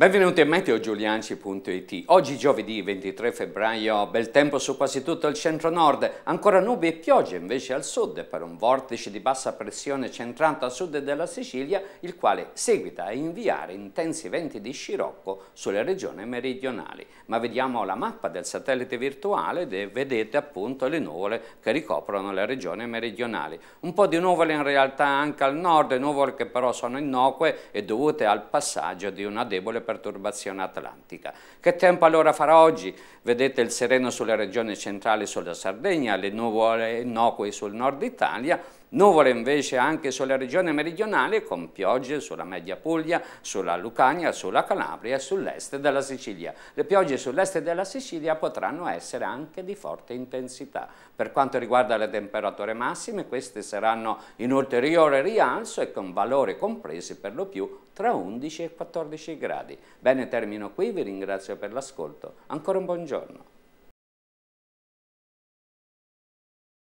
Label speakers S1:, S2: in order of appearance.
S1: Benvenuti a meteogiulianci.it. Oggi giovedì 23 febbraio, bel tempo su quasi tutto il centro-nord, ancora nubi e piogge invece al sud per un vortice di bassa pressione centrato a sud della Sicilia, il quale seguita a inviare intensi venti di scirocco sulle regioni meridionali. Ma vediamo la mappa del satellite virtuale e vedete appunto le nuvole che ricoprono le regioni meridionali. Un po' di nuvole in realtà anche al nord, nuvole che però sono innocue e dovute al passaggio di una debole pressione perturbazione atlantica. Che tempo allora farà oggi? Vedete il sereno sulla regione centrale sulla Sardegna, le nuvole innocue sul nord Italia, nuvole invece anche sulla regione meridionale con piogge sulla media Puglia, sulla Lucania, sulla Calabria e sull'est della Sicilia. Le piogge sull'est della Sicilia potranno essere anche di forte intensità. Per quanto riguarda le temperature massime, queste saranno in ulteriore rialzo e con valori compresi per lo più tra 11 e 14 gradi. Bene, termino qui, vi ringrazio
S2: per l'ascolto. Ancora un buongiorno.